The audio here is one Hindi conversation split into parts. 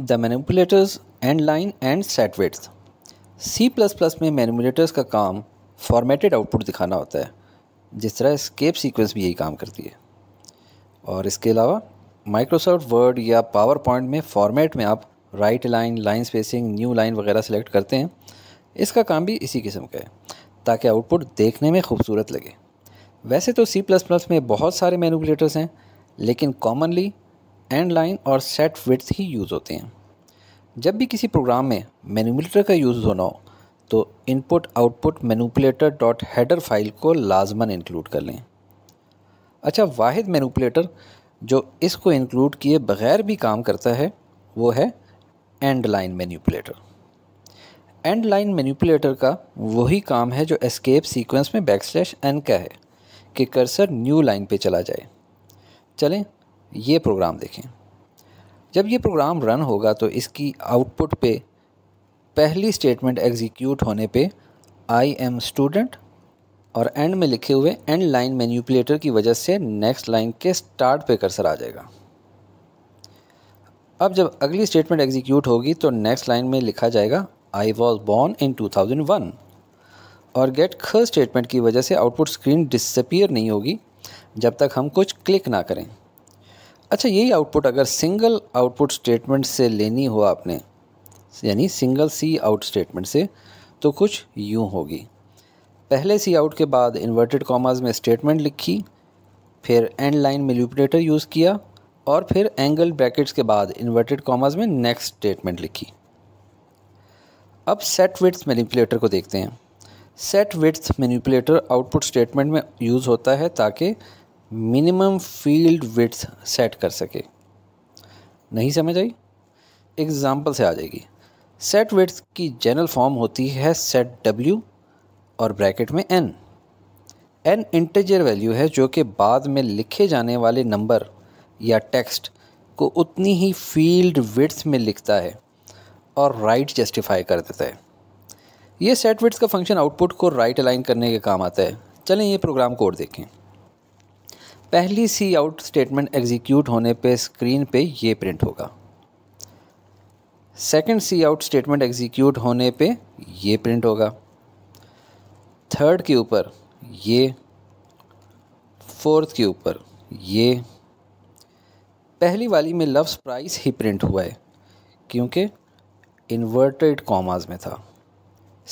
the manipulators end line and set widths C plus plus में मैनिपुलेटर्स का काम फॉर्मेटेड आउटपुट दिखाना होता है जिस तरह स्केप सीक्वेंस भी यही काम करती है और इसके अलावा माइक्रोसॉफ्ट वर्ड या पावर पॉइंट में फॉर्मेट में आप right line line spacing new line वगैरह सेलेक्ट करते हैं इसका काम भी इसी किस्म का है ताकि आउटपुट देखने में खूबसूरत लगे वैसे तो सी प्लस प्लस में बहुत सारे मैनिपुलेटर्स हैं लेकिन कॉमनली एंड लाइन और सेट विड्स ही यूज़ होते हैं जब भी किसी प्रोग्राम में मैनुपलेटर का यूज़ होना हो तो input output manipulator dot header file को लाजमन इंक्लूड कर लें अच्छा वाहिद मैनुपलेटर जो इसको इंक्लूड किए बगैर भी काम करता है वो है end line manipulator end line manipulator का वही काम है जो एस्केप सीक्वेंस में बैक स्लैश एन का है कि कर्सर न्यू लाइन पे चला जाए चलें ये प्रोग्राम देखें जब ये प्रोग्राम रन होगा तो इसकी आउटपुट पे पहली स्टेटमेंट एग्जीक्यूट होने पे आई एम स्टूडेंट और एंड में लिखे हुए एंड लाइन मैन्यूपुलेटर की वजह से नेक्स्ट लाइन के स्टार्ट पे कर्सर आ जाएगा अब जब अगली स्टेटमेंट एग्जीक्यूट होगी तो नेक्स्ट लाइन में लिखा जाएगा आई वॉज बॉर्न इन 2001 और गेट ख स्टेटमेंट की वजह से आउटपुट स्क्रीन डिसअपियर नहीं होगी जब तक हम कुछ क्लिक ना करें अच्छा यही आउटपुट अगर सिंगल आउटपुट स्टेटमेंट से लेनी हो आपने यानी सिंगल सी आउट स्टेटमेंट से तो कुछ यूँ होगी पहले सी आउट के बाद इन्वर्टेड कॉमास में स्टेटमेंट लिखी फिर एंड लाइन मेल्यूपरेटर यूज़ किया और फिर एंगल ब्रैकेट्स के बाद इन्वर्टेड कॉमास में नेक्स्ट स्टेटमेंट लिखी अब सेट विथ मैनिपुलेटर को देखते हैं set widths manipulator output statement में यूज़ होता है ताकि मिनिमम फील्ड विथ्स सेट कर सके नहीं समझ आई एग्ज़ाम्पल से आ जाएगी सेट विथ्स की जनरल फॉर्म होती है सेट डब्ल्यू और ब्रैकेट में एन एन इंटेजर वैल्यू है जो कि बाद में लिखे जाने वाले नंबर या टेक्स्ट को उतनी ही फील्ड विथ्स में लिखता है और राइट right जस्टिफाई कर देता है ये सेट विड्स का फंक्शन आउटपुट को राइट right अलाइन करने के काम आता है चलें ये प्रोग्राम कोड देखें पहली सी आउट स्टेटमेंट एग्जीक्यूट होने पे स्क्रीन पे ये प्रिंट होगा second C out statement execute होने पे ये प्रिंट होगा थर्ड के ऊपर ये फोर्थ के ऊपर ये पहली वाली में लफ्स प्राइस ही प्रिंट हुआ है क्योंकि इन्वर्टेड कॉमाज में था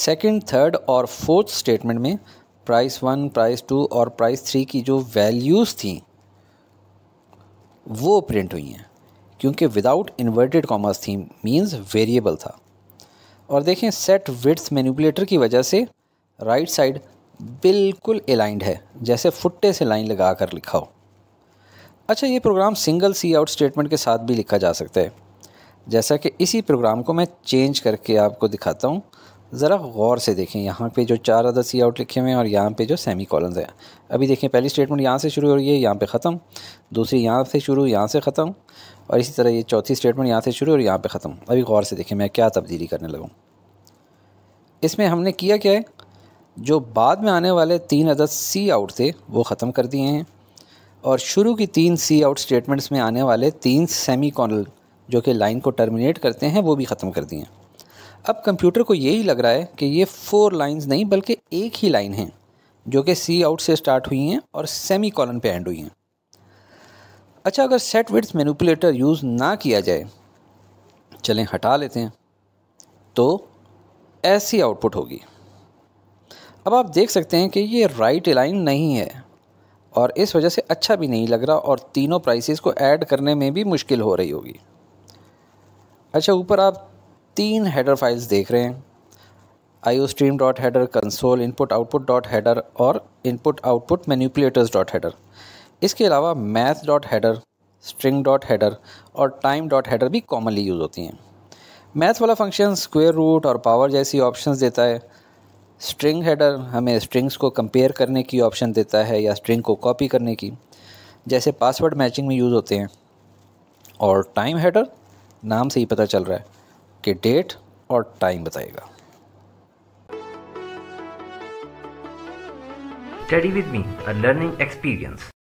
सेकंड, थर्ड और फोर्थ स्टेटमेंट में प्राइस वन प्राइस टू और प्राइस थ्री की जो वैल्यूज़ थी वो प्रिंट हुई हैं क्योंकि विदाउट इन्वर्टेड कॉमर्स थी मीन्स वेरिएबल था और देखें सेट विड्स मैनिपुलेटर की वजह से राइट साइड बिल्कुल अलाइंड है जैसे फुट्टे से लाइन लगा कर लिखा हो अच्छा ये program single C out statement के साथ भी लिखा जा सकता है जैसा कि इसी प्रोग्राम को मैं चेंज करके आपको दिखाता हूँ ज़रा गौर से देखें यहाँ पे जो चार अदद सी आउट लिखे हुए हैं और यहाँ पे जो सेमी कॉलन हैं अभी देखें पहली स्टेटमेंट यहाँ से शुरू हो रही है यहाँ पे ख़त्म दूसरी यहाँ से शुरू यहाँ से ख़त्म और इसी तरह ये चौथी स्टेटमेंट यहाँ से शुरू और यहाँ पे ख़त्म अभी गौर से देखें मैं क्या तब्दीली करने लगाऊँ इसमें हमने किया क्या है जो बाद में आने वाले तीन अदद सी आउट थे वो ख़त्म कर दिए हैं और शुरू की तीन सी आउट स्टेटमेंट्स में आने वाले तीन सेमी कॉनल जो कि लाइन को टर्मिनेट करते हैं वो भी ख़त्म कर दिए हैं अब कंप्यूटर को यही लग रहा है कि ये फोर लाइंस नहीं बल्कि एक ही लाइन है जो कि सी आउट से स्टार्ट हुई हैं और सेमी कॉलन पर एंड हुई हैं अच्छा अगर सेट विड्स मैनिपुलेटर यूज़ ना किया जाए चलें हटा लेते हैं तो ऐसी आउटपुट होगी अब आप देख सकते हैं कि ये राइट लाइन नहीं है और इस वजह से अच्छा भी नहीं लग रहा और तीनों प्राइसेस को ऐड करने में भी मुश्किल हो रही होगी अच्छा ऊपर आप तीन हेडर फाइल्स देख रहे हैं IO stream dot header console input output dot header और input output manipulators dot header इसके अलावा math dot header string dot header और टाइम डॉट हेडर भी कॉमनली यूज़ होती हैं मैथ वाला फंक्शन स्क्वेयर रूट और पावर जैसी ऑप्शंस देता है स्ट्रिंग हेडर हमें स्ट्रिंग्स को कंपेयर करने की ऑप्शन देता है या स्ट्रिंग को कॉपी करने की जैसे पासवर्ड मैचिंग में यूज़ होते हैं और टाइम हेडर नाम से ही पता चल रहा है के डेट और टाइम बताएगा study with me a learning experience